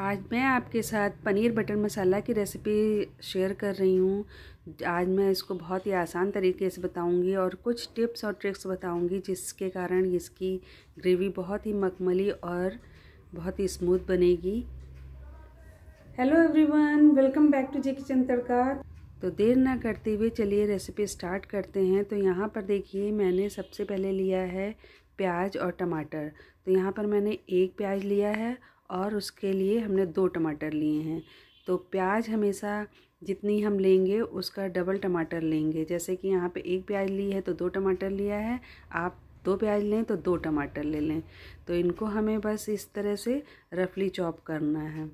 आज मैं आपके साथ पनीर बटर मसाला की रेसिपी शेयर कर रही हूँ आज मैं इसको बहुत ही आसान तरीके से बताऊंगी और कुछ टिप्स और ट्रिक्स बताऊंगी जिसके कारण इसकी ग्रेवी बहुत ही मखमली और बहुत ही स्मूथ बनेगी hello everyone welcome back to Zee kitchen Tadka तो देर ना करते हुए चलिए रेसिपी स्टार्ट करते हैं तो यहाँ पर देखिए मैंने सबसे पहले लिया है प्याज और टमाटर तो यहाँ पर मैंने एक प्याज लिया है और उसके लिए हमने दो टमाटर लिए हैं तो प्याज हमेशा जितनी हम लेंगे उसका डबल टमाटर लेंगे जैसे कि यहाँ पे एक प्याज ली है तो दो टमाटर लिया है आप दो प्याज लें तो दो टमाटर ले लें तो इनको हमें बस इस तरह से रफली चॉप करना है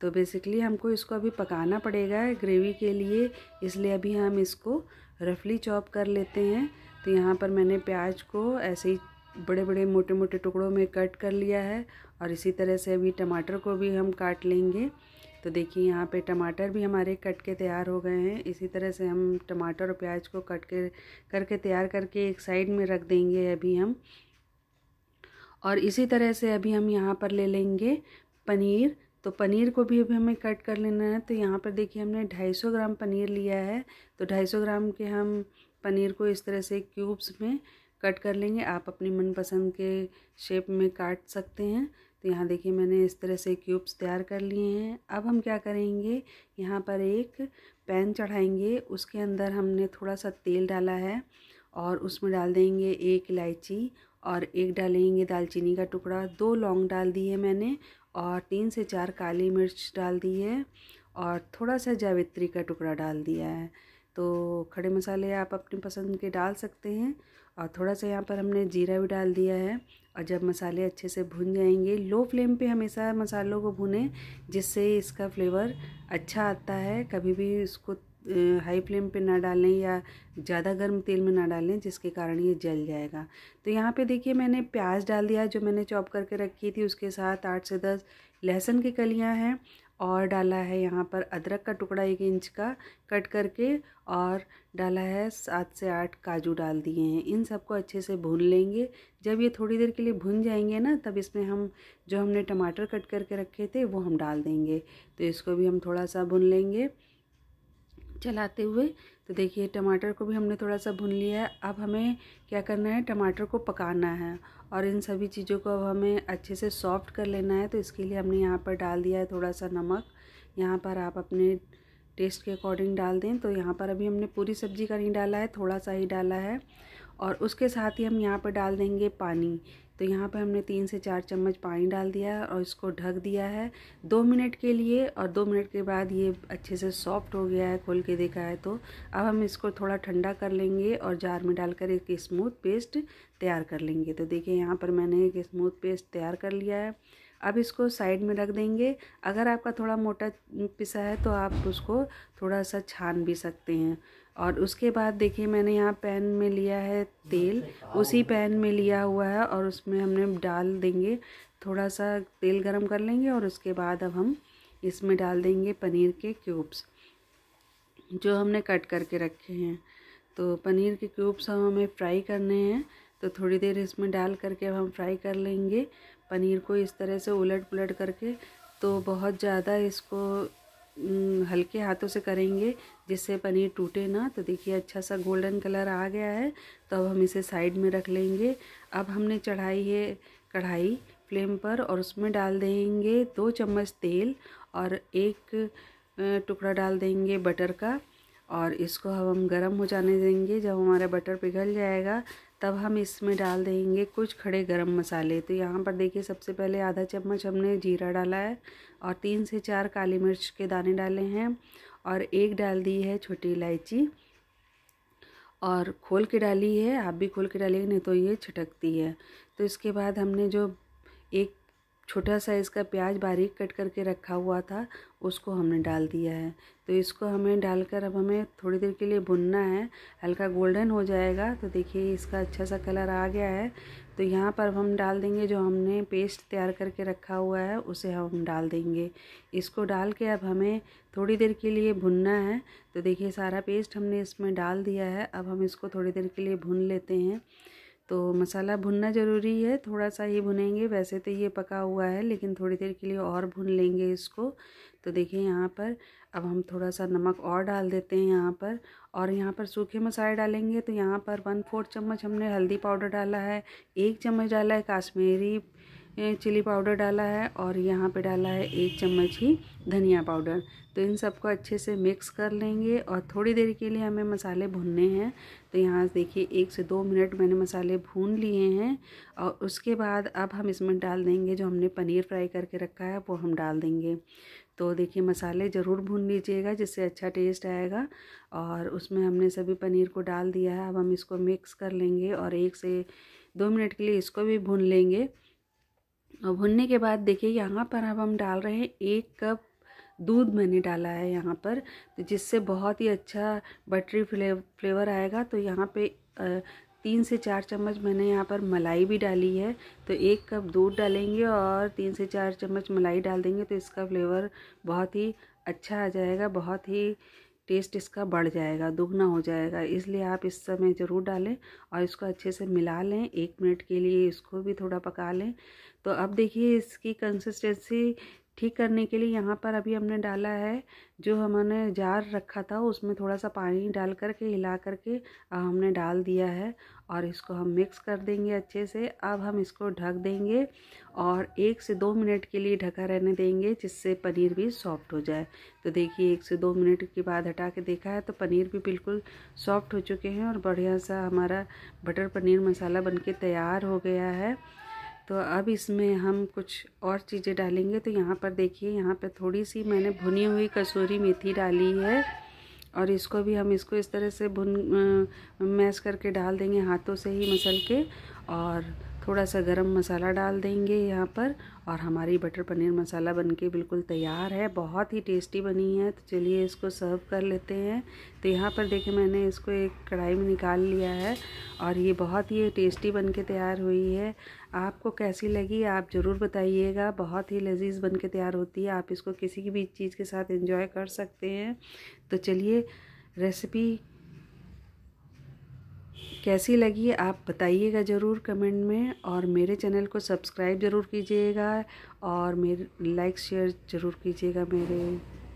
तो बेसिकली हमको इसको अभी पकाना पड़ेगा ग्रेवी के लिए इसलिए अभी हम इसको रफली चॉप कर लेते हैं तो यहाँ पर मैंने प्याज को ऐसे ही बड़े बड़े मोटे मोटे टुकड़ों में कट कर लिया है और इसी तरह से अभी टमाटर को भी हम काट लेंगे तो देखिए यहाँ पे टमाटर भी हमारे कट के तैयार हो गए हैं इसी तरह से हम टमाटर और प्याज को कट के करके तैयार करके एक साइड में रख देंगे अभी हम और इसी तरह से अभी हम यहाँ पर ले लेंगे पनीर तो पनीर को भी अभी हमें कट कर लेना है तो यहाँ पर देखिए हमने 250 ग्राम पनीर लिया है तो 250 ग्राम के हम पनीर को इस तरह से क्यूब्स में कट कर लेंगे आप अपनी मनपसंद के शेप में काट सकते हैं तो यहाँ देखिए मैंने इस तरह से क्यूब्स तैयार कर लिए हैं अब हम क्या करेंगे यहाँ पर एक पैन चढ़ाएंगे उसके अंदर हमने थोड़ा सा तेल डाला है और उसमें डाल देंगे एक इलायची और एक डालेंगे दालचीनी का टुकड़ा दो लौंग डाल दी है मैंने और तीन से चार काली मिर्च डाल दी है और थोड़ा सा जावित्री का टुकड़ा डाल दिया है तो खड़े मसाले आप अपनी पसंद के डाल सकते हैं और थोड़ा सा यहाँ पर हमने जीरा भी डाल दिया है और जब मसाले अच्छे से भुन जाएंगे लो फ्लेम पे हमेशा मसालों को भुने जिससे इसका फ्लेवर अच्छा आता है कभी भी इसको हाई फ्लेम पे ना डालें या ज़्यादा गर्म तेल में ना डालें जिसके कारण ये जल जाएगा तो यहाँ पे देखिए मैंने प्याज डाल दिया जो मैंने चॉप करके रखी थी उसके साथ आठ से दस लहसुन की कलियाँ हैं और डाला है यहाँ पर अदरक का टुकड़ा एक इंच का कट करके और डाला है सात से आठ काजू डाल दिए हैं इन सबको अच्छे से भून लेंगे जब ये थोड़ी देर के लिए भुन जाएंगे ना तब इसमें हम जो हमने टमाटर कट करके रखे थे वो हम डाल देंगे तो इसको भी हम थोड़ा सा भून लेंगे चलाते हुए तो देखिए टमाटर को भी हमने थोड़ा सा भून लिया है अब हमें क्या करना है टमाटर को पकाना है और इन सभी चीज़ों को अब हमें अच्छे से सॉफ्ट कर लेना है तो इसके लिए हमने यहाँ पर डाल दिया है थोड़ा सा नमक यहाँ पर आप अपने टेस्ट के अकॉर्डिंग डाल दें तो यहाँ पर अभी हमने पूरी सब्ज़ी का नहीं डाला है थोड़ा सा ही डाला है और उसके साथ ही हम यहाँ पर डाल देंगे पानी तो यहाँ पे हमने तीन से चार चम्मच पानी डाल दिया है और इसको ढक दिया है दो मिनट के लिए और दो मिनट के बाद ये अच्छे से सॉफ्ट हो गया है खोल के देखा है तो अब हम इसको थोड़ा ठंडा कर लेंगे और जार में डालकर एक स्मूथ पेस्ट तैयार कर लेंगे तो देखिए यहाँ पर मैंने एक स्मूथ पेस्ट तैयार कर लिया है अब इसको साइड में रख देंगे अगर आपका थोड़ा मोटा पिसा है तो आप उसको थोड़ा सा छान भी सकते हैं और उसके बाद देखिए मैंने यहाँ पैन में लिया है तेल उसी पैन में लिया हुआ है और उसमें हमने डाल देंगे थोड़ा सा तेल गरम कर लेंगे और उसके बाद अब हम इसमें डाल देंगे पनीर के क्यूब्स जो हमने कट करके रखे हैं तो पनीर के क्यूब्स हम हमें फ्राई करने हैं तो थोड़ी देर इसमें डाल करके अब हम फ्राई कर लेंगे पनीर को इस तरह से उलट पुलट करके तो बहुत ज़्यादा इसको हल्के हाथों से करेंगे जिससे पनीर टूटे ना तो देखिए अच्छा सा गोल्डन कलर आ गया है तो अब हम इसे साइड में रख लेंगे अब हमने चढ़ाई है कढ़ाई फ्लेम पर और उसमें डाल देंगे दो चम्मच तेल और एक टुकड़ा डाल देंगे बटर का और इसको हम गरम हो जाने देंगे जब हमारा बटर पिघल जाएगा तब हम इसमें डाल देंगे कुछ खड़े गरम मसाले तो यहाँ पर देखिए सबसे पहले आधा चम्मच हमने जीरा डाला है और तीन से चार काली मिर्च के दाने डाले हैं और एक डाल दी है छोटी इलायची और खोल के डाली है आप भी खोल के डालिए नहीं तो ये छिटकती है तो इसके बाद हमने जो एक छोटा साइज़ का प्याज बारीक कट करके रखा हुआ था उसको हमने डाल दिया है तो इसको हमें डालकर अब हमें थोड़ी देर के लिए भुनना है हल्का गोल्डन हो जाएगा तो देखिए इसका अच्छा सा कलर आ गया है तो यहाँ पर हम डाल देंगे जो हमने पेस्ट तैयार करके रखा हुआ है उसे हम डाल देंगे इसको डाल के अब हमें थोड़ी देर के लिए भुनना है तो देखिए सारा पेस्ट हमने इसमें डाल दिया है अब हम इसको थोड़ी देर के लिए भुन लेते हैं तो मसाला भुनना ज़रूरी है थोड़ा सा ही भुनेंगे वैसे तो ये पका हुआ है लेकिन थोड़ी देर के लिए और भुन लेंगे इसको तो देखिए यहाँ पर अब हम थोड़ा सा नमक और डाल देते हैं यहाँ पर और यहाँ पर सूखे मसाले डालेंगे तो यहाँ पर वन फोर्थ चम्मच हमने हल्दी पाउडर डाला है एक चम्मच डाला है काश्मीरी चिली पाउडर डाला है और यहाँ पे डाला है एक चम्मच ही धनिया पाउडर तो इन सबको अच्छे से मिक्स कर लेंगे और थोड़ी देर के लिए हमें मसाले भुनने हैं तो यहाँ देखिए एक से दो मिनट मैंने मसाले भून लिए हैं और उसके बाद अब हम इसमें डाल देंगे जो हमने पनीर फ्राई करके रखा है वो हम डाल देंगे तो देखिए मसाले ज़रूर भून लीजिएगा जिससे अच्छा टेस्ट आएगा और उसमें हमने सभी पनीर को डाल दिया है अब हम इसको मिक्स कर लेंगे और एक से दो मिनट के लिए इसको भी भून लेंगे और भुनने के बाद देखिए यहाँ पर अब हम डाल रहे हैं एक कप दूध मैंने डाला है यहाँ पर तो जिससे बहुत ही अच्छा बटरी फ्लेवर आएगा तो यहाँ पे तीन से चार चम्मच मैंने यहाँ पर मलाई भी डाली है तो एक कप दूध डालेंगे और तीन से चार चम्मच मलाई डाल देंगे तो इसका फ्लेवर बहुत ही अच्छा आ जाएगा बहुत ही टेस्ट इसका बढ़ जाएगा दुगना हो जाएगा इसलिए आप इस समय ज़रूर डालें और इसको अच्छे से मिला लें एक मिनट के लिए इसको भी थोड़ा पका लें तो अब देखिए इसकी कंसिस्टेंसी ठीक करने के लिए यहाँ पर अभी हमने डाला है जो हमने जार रखा था उसमें थोड़ा सा पानी डाल करके हिला करके हमने डाल दिया है और इसको हम मिक्स कर देंगे अच्छे से अब हम इसको ढक देंगे और एक से दो मिनट के लिए ढका रहने देंगे जिससे पनीर भी सॉफ्ट हो जाए तो देखिए एक से दो मिनट के बाद हटा के देखा है तो पनीर भी बिल्कुल सॉफ्ट हो चुके हैं और बढ़िया सा हमारा बटर पनीर मसाला बन तैयार हो गया है तो अब इसमें हम कुछ और चीज़ें डालेंगे तो यहाँ पर देखिए यहाँ पर थोड़ी सी मैंने भुनी हुई कसूरी मेथी डाली है और इसको भी हम इसको इस तरह से भुन मैश करके डाल देंगे हाथों से ही मसल के और थोड़ा सा गरम मसाला डाल देंगे यहाँ पर और हमारी बटर पनीर मसाला बनके बिल्कुल तैयार है बहुत ही टेस्टी बनी है तो चलिए इसको सर्व कर लेते हैं तो यहाँ पर देखें मैंने इसको एक कढ़ाई में निकाल लिया है और ये बहुत ही टेस्टी बन के तैयार हुई है आपको कैसी लगी आप ज़रूर बताइएगा बहुत ही लजीज़ बन के तैयार होती है आप इसको किसी भी चीज़ के साथ इंजॉय कर सकते हैं तो चलिए रेसिपी कैसी लगी आप बताइएगा ज़रूर कमेंट में और मेरे चैनल को सब्सक्राइब ज़रूर कीजिएगा और मेरे लाइक शेयर ज़रूर कीजिएगा मेरे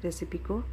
रेसिपी को